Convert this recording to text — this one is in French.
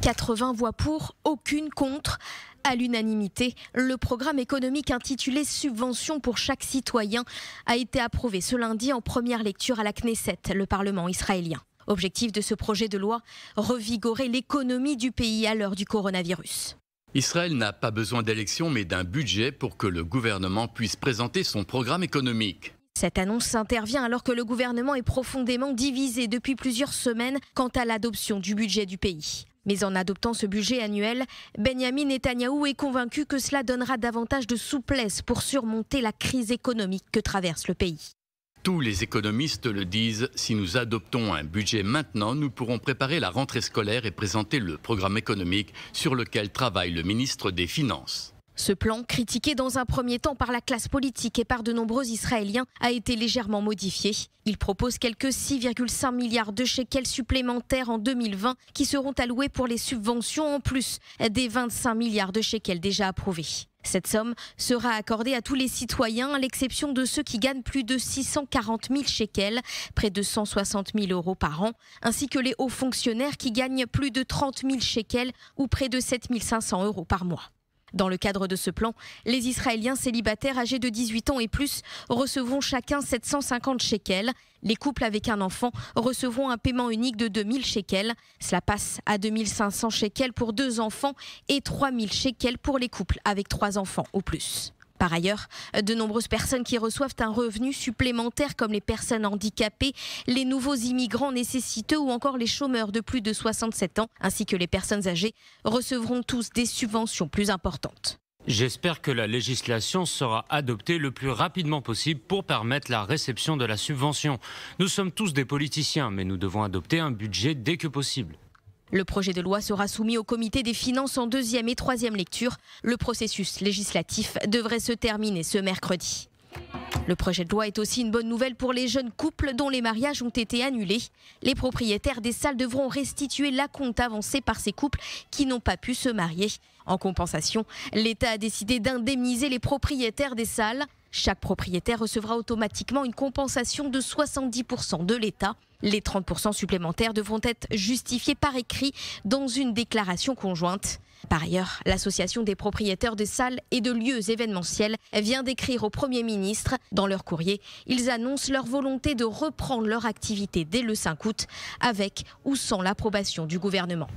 80 voix pour, aucune contre. À l'unanimité, le programme économique intitulé Subvention pour chaque citoyen a été approuvé ce lundi en première lecture à la Knesset, le Parlement israélien. Objectif de ce projet de loi, revigorer l'économie du pays à l'heure du coronavirus. Israël n'a pas besoin d'élections mais d'un budget pour que le gouvernement puisse présenter son programme économique. Cette annonce intervient alors que le gouvernement est profondément divisé depuis plusieurs semaines quant à l'adoption du budget du pays. Mais en adoptant ce budget annuel, Benjamin Netanyahou est convaincu que cela donnera davantage de souplesse pour surmonter la crise économique que traverse le pays. Tous les économistes le disent, si nous adoptons un budget maintenant, nous pourrons préparer la rentrée scolaire et présenter le programme économique sur lequel travaille le ministre des Finances. Ce plan, critiqué dans un premier temps par la classe politique et par de nombreux Israéliens, a été légèrement modifié. Il propose quelques 6,5 milliards de shekels supplémentaires en 2020 qui seront alloués pour les subventions en plus des 25 milliards de shekels déjà approuvés. Cette somme sera accordée à tous les citoyens, à l'exception de ceux qui gagnent plus de 640 000 shekels, près de 160 000 euros par an, ainsi que les hauts fonctionnaires qui gagnent plus de 30 000 shekels ou près de 7 500 euros par mois. Dans le cadre de ce plan, les Israéliens célibataires âgés de 18 ans et plus recevront chacun 750 shekels. Les couples avec un enfant recevront un paiement unique de 2000 shekels. Cela passe à 2500 shekels pour deux enfants et 3000 shekels pour les couples avec trois enfants au plus. Par ailleurs, de nombreuses personnes qui reçoivent un revenu supplémentaire comme les personnes handicapées, les nouveaux immigrants nécessiteux ou encore les chômeurs de plus de 67 ans, ainsi que les personnes âgées, recevront tous des subventions plus importantes. J'espère que la législation sera adoptée le plus rapidement possible pour permettre la réception de la subvention. Nous sommes tous des politiciens, mais nous devons adopter un budget dès que possible. Le projet de loi sera soumis au comité des finances en deuxième et troisième lecture. Le processus législatif devrait se terminer ce mercredi. Le projet de loi est aussi une bonne nouvelle pour les jeunes couples dont les mariages ont été annulés. Les propriétaires des salles devront restituer la compte avancée par ces couples qui n'ont pas pu se marier. En compensation, l'État a décidé d'indemniser les propriétaires des salles. Chaque propriétaire recevra automatiquement une compensation de 70% de l'État. Les 30% supplémentaires devront être justifiés par écrit dans une déclaration conjointe. Par ailleurs, l'Association des propriétaires de salles et de lieux événementiels vient d'écrire au Premier ministre. Dans leur courrier, ils annoncent leur volonté de reprendre leur activité dès le 5 août, avec ou sans l'approbation du gouvernement.